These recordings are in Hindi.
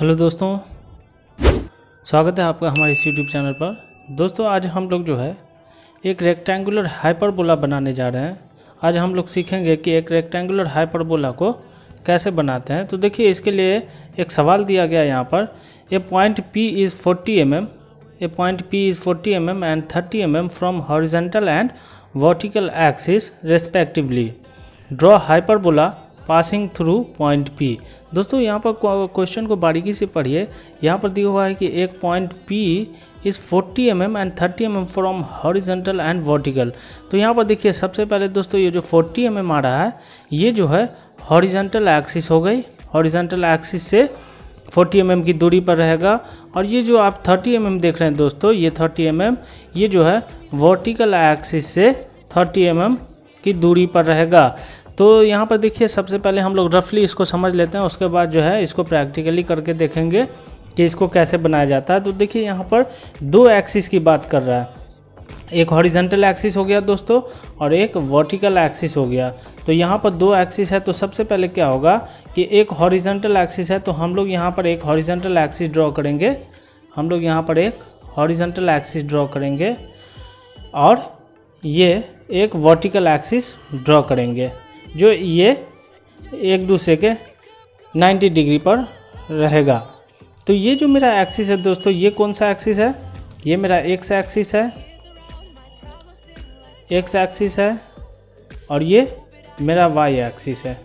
हेलो दोस्तों स्वागत है आपका हमारे इस यूट्यूब चैनल पर दोस्तों आज हम लोग जो है एक रेक्टेंगुलर हाइपरबोला बनाने जा रहे हैं आज हम लोग सीखेंगे कि एक रेक्टेंगुलर हाइपरबोला को कैसे बनाते हैं तो देखिए इसके लिए एक सवाल दिया गया यहाँ पर a point P is forty M M a point P is forty M M and thirty M M from horizontal and vertical axis respectively draw hyperbola passing through point P दोस्तों यहाँ पर क्वेश्चन को बारीकी से पढ़िए यहाँ पर दिया हुआ है कि एक point P is 40 M M and 30 M M from horizontal and vertical तो यहाँ पर देखिए सबसे पहले दोस्तों ये जो 40 एम एम आ रहा है ये जो है हॉरिजेंटल एक्सिस हो गई हॉरिजेंटल एक्सिस से 40 एम mm की दूरी पर रहेगा और ये जो आप 30 एम mm देख रहे हैं दोस्तों ये 30 एम mm, ये जो है वर्टिकल एक्सिस से 30 एम mm की दूरी पर रहेगा तो यहाँ पर देखिए सबसे पहले हम लोग रफली इसको समझ लेते हैं उसके बाद जो है इसको प्रैक्टिकली करके देखेंगे कि इसको कैसे बनाया जाता है तो देखिए यहाँ पर दो एक्सिस की बात कर रहा है एक हॉरिजेंटल एक्सिस हो गया दोस्तों और एक वर्टिकल एक्सिस हो गया तो यहाँ पर दो एक्सिस है तो सबसे पहले क्या होगा कि एक हॉरिजेंटल एक्सिस है तो हम लोग यहाँ पर एक हॉरिजेंटल एक्सिस ड्रॉ करेंगे हम लोग यहाँ पर एक हॉरिजेंटल एक्सिस ड्रॉ करेंगे और ये एक वर्टिकल एक्सिस ड्रॉ करेंगे जो ये एक दूसरे के 90 डिग्री पर रहेगा तो ये जो मेरा एक्सिस है दोस्तों ये कौन सा एक्सिस है ये मेरा एक्स एक्सिस है एक्स एक्सिस है और ये मेरा वाई एक्सिस है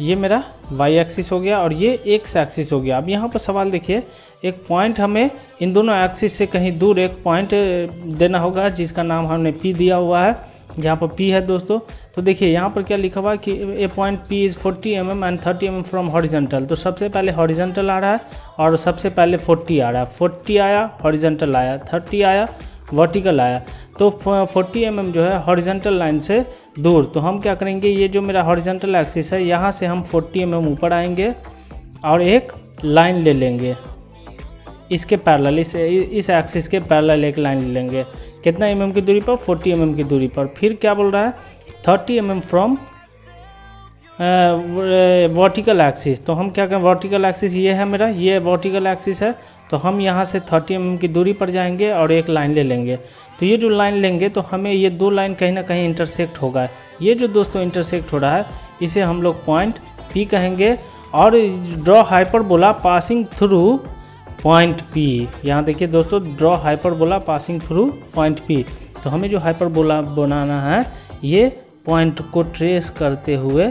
ये मेरा वाई एक्सिस हो गया और ये एक्स एक्सिस हो गया अब यहाँ पर सवाल देखिए एक पॉइंट हमें इन दोनों एक्सिस से कहीं दूर एक पॉइंट देना होगा जिसका नाम हमने पी दिया हुआ है यहाँ पर पी है दोस्तों तो देखिए यहाँ पर क्या लिखा हुआ है कि a point P is 40 M M and 30 M M from horizontal तो सबसे पहले हॉरिजेंटल आ रहा है और सबसे पहले 40 आ रहा है 40 आया हॉरिजेंटल आया 30 आया वर्टिकल आया तो 40 एम mm जो है हॉरिजेंटल लाइन से दूर तो हम क्या करेंगे ये जो मेरा हॉरिजेंटल एक्सिस है यहाँ से हम फोर्टी एम mm ऊपर आएंगे और एक लाइन ले लेंगे इसके पैरल इस इस एक्सिस के पैरल एक लाइन ले लेंगे कितना एम की दूरी पर फोर्टी एम की दूरी पर फिर क्या बोल रहा है thirty M from vertical axis तो हम क्या करें वर्टिकल एक्सिस ये है मेरा ये वर्टिकल एक्सिस है तो हम यहाँ से 30 एम mm की दूरी पर जाएंगे और एक लाइन ले लेंगे तो ये जो लाइन लेंगे तो हमें ये दो लाइन कहीं ना कहीं इंटरसेक्ट होगा ये जो दोस्तों इंटरसेक्ट हो रहा है इसे हम लोग पॉइंट पी कहेंगे और draw hyperbola passing through point P यहाँ देखिए दोस्तों draw hyperbola passing through point P तो हमें जो हाइपरबोला बनाना है ये पॉइंट को ट्रेस करते हुए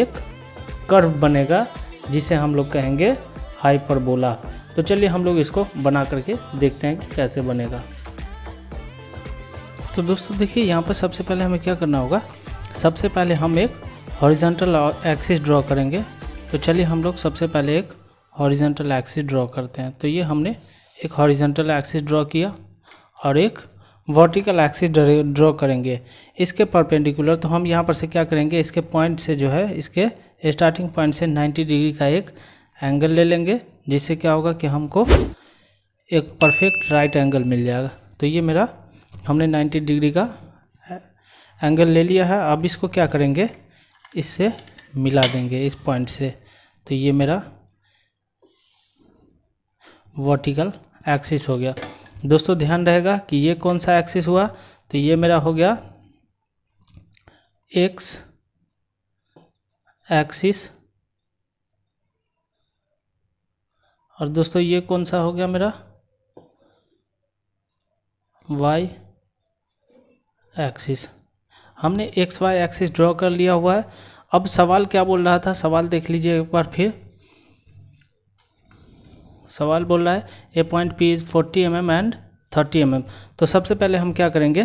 एक कर्व बनेगा जिसे हम लोग कहेंगे हाइपरबोला तो चलिए हम लोग इसको बना करके देखते हैं कि कैसे बनेगा तो दोस्तों देखिए यहाँ पर सबसे पहले हमें क्या करना होगा सबसे पहले हम एक हॉरिजेंटल एक्सिस ड्रॉ करेंगे तो चलिए हम लोग सबसे पहले एक हॉरिजेंटल एक्सिस ड्रॉ करते हैं तो ये हमने एक हॉरिजेंटल एक्सिस ड्रॉ किया और एक वर्टिकल एक्सिस ड्रॉ करेंगे इसके परपेंडिकुलर तो हम यहाँ पर से क्या करेंगे इसके पॉइंट से जो है इसके स्टार्टिंग पॉइंट से 90 डिग्री का एक एंगल ले लेंगे जिससे क्या होगा कि हमको एक परफेक्ट राइट एंगल मिल जाएगा तो ये मेरा हमने 90 डिग्री का एंगल ले लिया है अब इसको क्या करेंगे इससे मिला देंगे इस पॉइंट से तो ये मेरा वर्टिकल एक्सिस हो गया दोस्तों ध्यान रहेगा कि ये कौन सा एक्सिस हुआ तो ये मेरा हो गया एक्स एक्सिस और दोस्तों ये कौन सा हो गया मेरा वाई एक्सिस हमने एक्स वाई एक्सिस ड्रॉ कर लिया हुआ है अब सवाल क्या बोल रहा था सवाल देख लीजिए एक बार फिर सवाल बोल रहा है a point P is forty M M and thirty M M तो सबसे पहले हम क्या करेंगे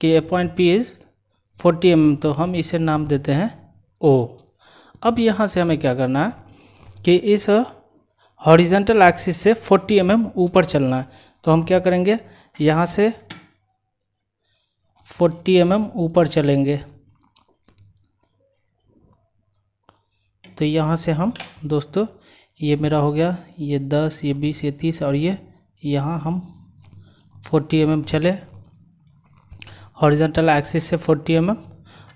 कि a point P is forty M M तो हम इसे नाम देते हैं ओ अब यहाँ से हमें क्या करना है कि इस हॉरिजेंटल एक्सिस से 40 एम mm ऊपर चलना है तो हम क्या करेंगे यहाँ से 40 एम mm ऊपर चलेंगे तो यहाँ से हम दोस्तों ये मेरा हो गया ये दस ये बीस ये तीस और ये यहाँ हम फोर्टी एम mm चले हॉरिजेंटल एक्सिस से फोर्टी एम mm,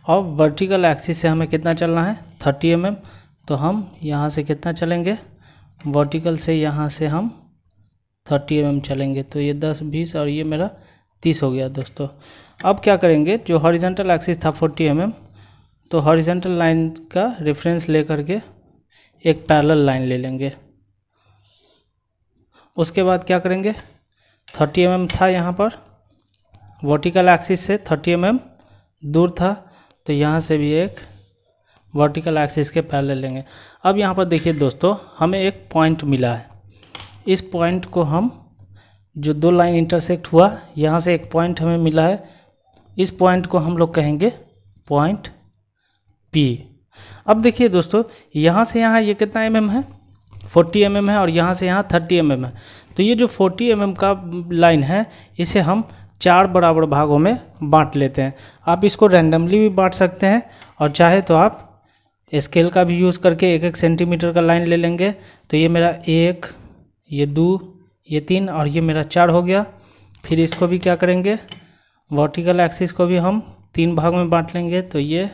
और वर्टिकल एक्सिस से हमें कितना चलना है थर्टी एम mm, तो हम यहाँ से कितना चलेंगे वर्टिकल से यहाँ से हम थर्टी एम चलेंगे तो ये दस बीस और ये मेरा तीस हो गया दोस्तों अब क्या करेंगे जो हॉरिजेंटल एक्सिस था फोर्टी एम तो हॉरिजेंटल लाइन का रेफरेंस ले करके एक पैरेलल लाइन ले लेंगे उसके बाद क्या करेंगे 30 एम mm था यहाँ पर वर्टिकल एक्सिस से 30 एम mm दूर था तो यहाँ से भी एक वर्टिकल एक्सिस के पैरेलल लेंगे अब यहाँ पर देखिए दोस्तों हमें एक पॉइंट मिला है इस पॉइंट को हम जो दो लाइन इंटरसेक्ट हुआ यहाँ से एक पॉइंट हमें मिला है इस पॉइंट को हम लोग कहेंगे पॉइंट पी अब देखिए दोस्तों यहाँ से यहाँ ये कितना एम है 40 एम mm है और यहाँ से यहाँ 30 एम mm है तो ये जो 40 एम mm का लाइन है इसे हम चार बराबर भागों में बांट लेते हैं आप इसको रैंडमली भी बांट सकते हैं और चाहे तो आप स्केल का भी यूज़ करके एक एक सेंटीमीटर का लाइन ले लेंगे तो ये मेरा एक ये दो ये तीन और ये मेरा चार हो गया फिर इसको भी क्या करेंगे वर्टिकल एक्सिस को भी हम तीन भाग में बांट लेंगे तो ये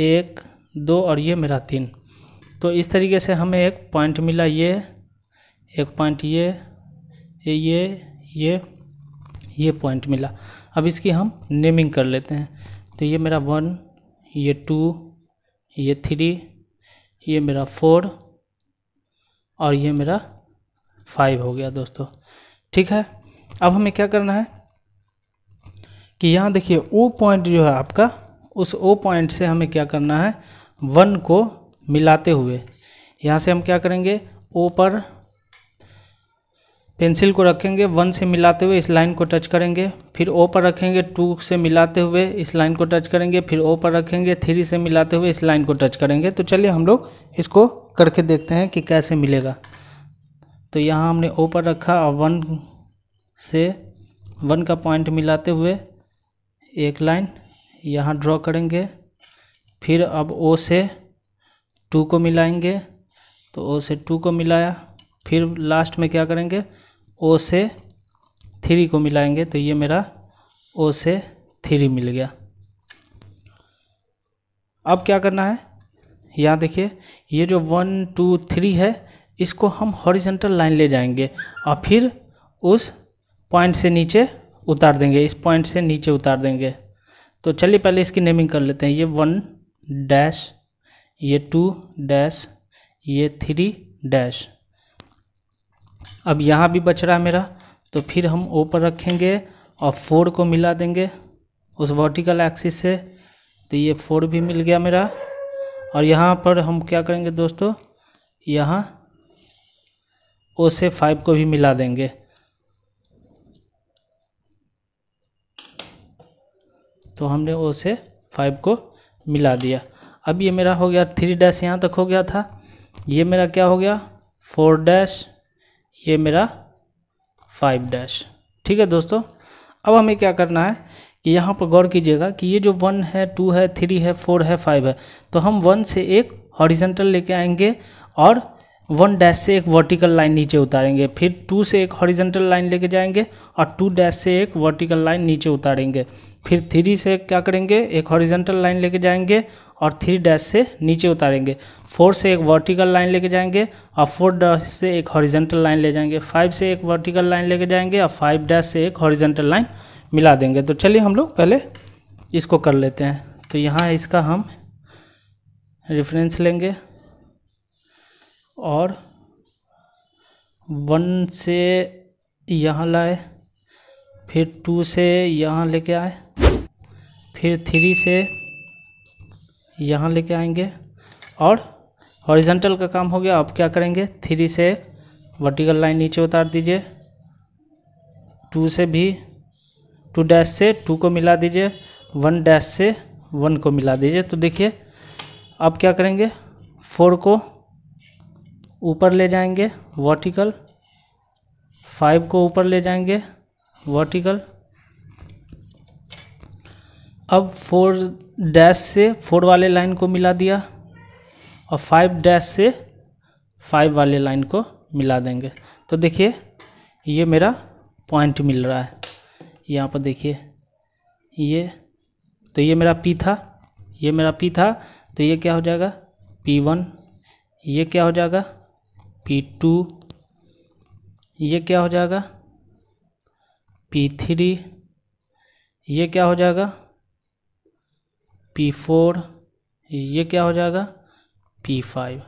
एक दो और ये मेरा तीन तो इस तरीके से हमें एक पॉइंट मिला ये एक पॉइंट ये ये ये ये, ये पॉइंट मिला अब इसकी हम नेमिंग कर लेते हैं तो ये मेरा वन ये टू ये थ्री ये मेरा फोर और ये मेरा फाइव हो गया दोस्तों ठीक है अब हमें क्या करना है कि यहाँ देखिए ओ पॉइंट जो है आपका उस ओ पॉइंट से हमें क्या करना है वन को मिलाते हुए यहाँ से हम क्या करेंगे ओ पर पेंसिल को रखेंगे वन से मिलाते हुए इस लाइन को टच करेंगे फिर ओ पर रखेंगे टू से मिलाते हुए इस लाइन को टच करेंगे फिर ओ पर रखेंगे थ्री से मिलाते हुए इस लाइन को टच करेंगे तो चलिए हम लोग इसको करके देखते हैं कि कैसे मिलेगा तो यहाँ हमने ओ पर रखा और वन से वन का पॉइंट मिलाते हुए एक लाइन यहाँ ड्रॉ करेंगे फिर अब ओ से टू को मिलाएंगे तो ओ से टू को मिलाया फिर लास्ट में क्या करेंगे ओ से थ्री को मिलाएंगे तो ये मेरा ओ से थ्री मिल गया अब क्या करना है यहाँ देखिए ये जो वन टू थ्री है इसको हम हॉरिजेंटल लाइन ले जाएंगे और फिर उस पॉइंट से नीचे उतार देंगे इस पॉइंट से नीचे उतार देंगे तो चलिए पहले इसकी नेमिंग कर लेते हैं ये वन डैश ये टू डैश ये थ्री डैश अब यहाँ भी बच रहा है मेरा तो फिर हम ओ पर रखेंगे और फोर को मिला देंगे उस वर्टिकल एक्सिस से तो ये फोर भी मिल गया मेरा और यहाँ पर हम क्या करेंगे दोस्तों यहाँ ओ से फाइव को भी मिला देंगे तो हमने ओ से फाइव को मिला दिया अब ये मेरा हो गया थ्री डैश यहाँ तक हो गया था ये मेरा क्या हो गया फोर डैश ये मेरा फाइव डैश ठीक है दोस्तों अब हमें क्या करना है कि यहाँ पर गौर कीजिएगा कि ये जो वन है टू है थ्री है फोर है फाइव है तो हम वन से एक हॉरिजेंटल लेके आएंगे और वन डैश से एक वर्टिकल लाइन नीचे उतारेंगे फिर टू से एक हॉरिजेंटल लाइन लेके जाएंगे और टू डैश से एक वर्टिकल लाइन नीचे उतारेंगे फिर थ्री से क्या करेंगे एक हॉरिजेंटल लाइन लेके जाएंगे और थ्री डैश से नीचे उतारेंगे फोर से एक वर्टिकल लाइन लेके जाएंगे और फोर डैश से एक हॉरिजेंटल लाइन ले जाएंगे फाइव से एक वर्टिकल लाइन लेके जाएंगे और फाइव डैश से एक हॉरिजेंटल लाइन मिला देंगे तो चलिए हम लोग पहले इसको कर लेते हैं तो यहाँ इसका हम रेफरेंस लेंगे और वन से यहाँ लाए फिर टू से यहाँ लेके आए फिर थ्री से यहाँ लेके आएंगे और हॉरिजेंटल का काम हो गया अब क्या करेंगे थ्री से वर्टिकल लाइन नीचे उतार दीजिए टू से भी टू डैश से टू को मिला दीजिए वन डैश से वन को मिला दीजिए तो देखिए अब क्या करेंगे फोर को ऊपर ले जाएंगे वर्टिकल फाइव को ऊपर ले जाएंगे वर्टिकल अब फोर डैश से फोर वाले लाइन को मिला दिया और फाइव डैश से फाइव वाले लाइन को मिला देंगे तो देखिए ये मेरा पॉइंट मिल रहा है यहाँ पर देखिए ये तो ये मेरा पी था ये मेरा पी था तो ये क्या हो जाएगा पी वन ये क्या हो जाएगा पी टू ये क्या हो जाएगा पी थ्री ये क्या हो जाएगा पी फोर ये क्या हो जाएगा पी फाइव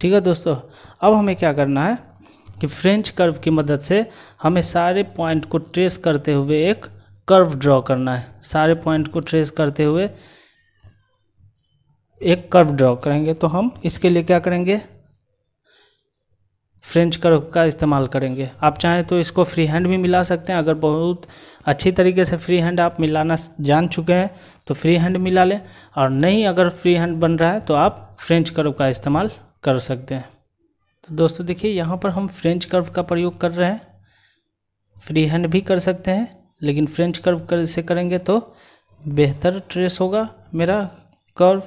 ठीक है दोस्तों अब हमें क्या करना है कि फ्रेंच कर्व की मदद से हमें सारे पॉइंट को ट्रेस करते हुए एक कर्व ड्रॉ करना है सारे पॉइंट को ट्रेस करते हुए एक कर्व ड्रॉ करेंगे तो हम इसके लिए क्या करेंगे फ्रेंच कर्व का इस्तेमाल करेंगे आप चाहें तो इसको फ्री हैंड भी मिला सकते हैं अगर बहुत अच्छी तरीके से फ्री हैंड आप मिलाना जान चुके हैं तो फ्री हैंड मिला लें और नहीं अगर फ्री हैंड बन रहा है तो आप फ्रेंच कर्व का इस्तेमाल कर सकते हैं तो दोस्तों देखिए यहाँ पर हम फ्रेंच कर्व का प्रयोग कर रहे हैं फ्री हैंड भी कर सकते हैं लेकिन फ्रेंच कर्व कर से करेंगे तो बेहतर ट्रेस होगा मेरा कर्व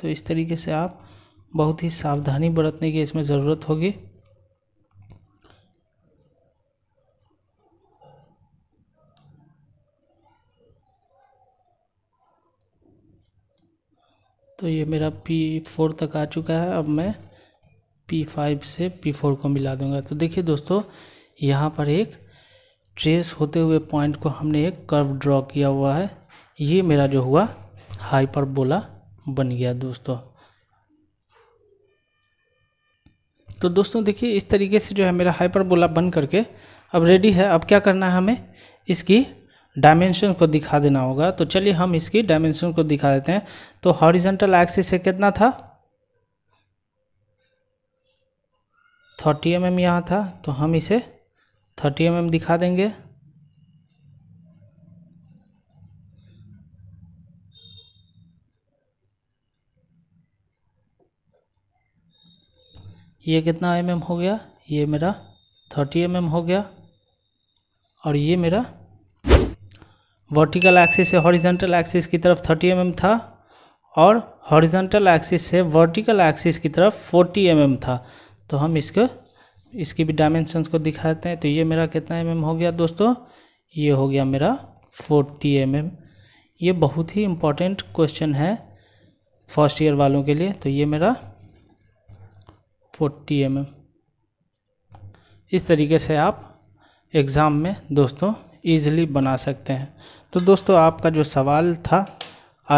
तो इस तरीके से आप बहुत ही सावधानी बरतने की इसमें ज़रूरत होगी तो ये मेरा पी फोर तक आ चुका है अब मैं पी फाइव से पी फोर को मिला दूंगा तो देखिए दोस्तों यहाँ पर एक ट्रेस होते हुए पॉइंट को हमने एक कर्व ड्रॉ किया हुआ है ये मेरा जो हुआ बोला बन गया दोस्तों तो दोस्तों देखिए इस तरीके से जो है मेरा हाइपरबोला बन करके अब रेडी है अब क्या करना है हमें इसकी डायमेंशन को दिखा देना होगा तो चलिए हम इसकी डायमेंशन को दिखा देते हैं तो हॉरिजेंटल एक्सिस से कितना था थर्टी एम mm यहाँ था तो हम इसे थर्टी एम mm दिखा देंगे ये कितना एम mm हो गया ये मेरा थर्टी एम mm हो गया और ये मेरा वर्टिकल एक्सिस से हॉरिजेंटल एक्सिस की तरफ थर्टी एम mm था और हॉरिजेंटल एक्सिस से वर्टिकल एक्सिस की तरफ फोर्टी एम mm था तो हम इसको इसकी भी डायमेंशंस को दिखाते हैं तो ये मेरा कितना एम mm हो गया दोस्तों ये हो गया मेरा फोर्टी एम mm. ये बहुत ही इम्पोर्टेंट क्वेश्चन है फर्स्ट ईयर वालों के लिए तो ये मेरा फोर्टी एम इस तरीके से आप एग्ज़ाम में दोस्तों ईज़िली बना सकते हैं तो दोस्तों आपका जो सवाल था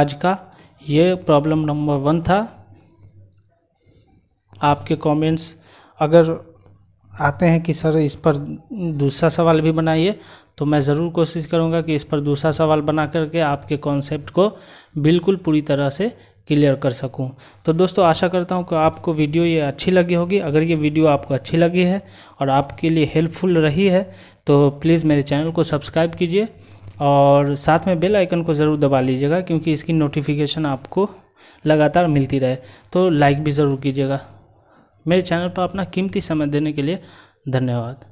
आज का ये प्रॉब्लम नंबर वन था आपके कमेंट्स अगर आते हैं कि सर इस पर दूसरा सवाल भी बनाइए तो मैं ज़रूर कोशिश करूँगा कि इस पर दूसरा सवाल बना करके आपके कॉन्सेप्ट को बिल्कुल पूरी तरह से क्लियर कर सकूं तो दोस्तों आशा करता हूं कि आपको वीडियो ये अच्छी लगी होगी अगर ये वीडियो आपको अच्छी लगी है और आपके लिए हेल्पफुल रही है तो प्लीज़ मेरे चैनल को सब्सक्राइब कीजिए और साथ में बेल आइकन को ज़रूर दबा लीजिएगा क्योंकि इसकी नोटिफिकेशन आपको लगातार मिलती रहे तो लाइक भी ज़रूर कीजिएगा मेरे चैनल पर अपना कीमती समय देने के लिए धन्यवाद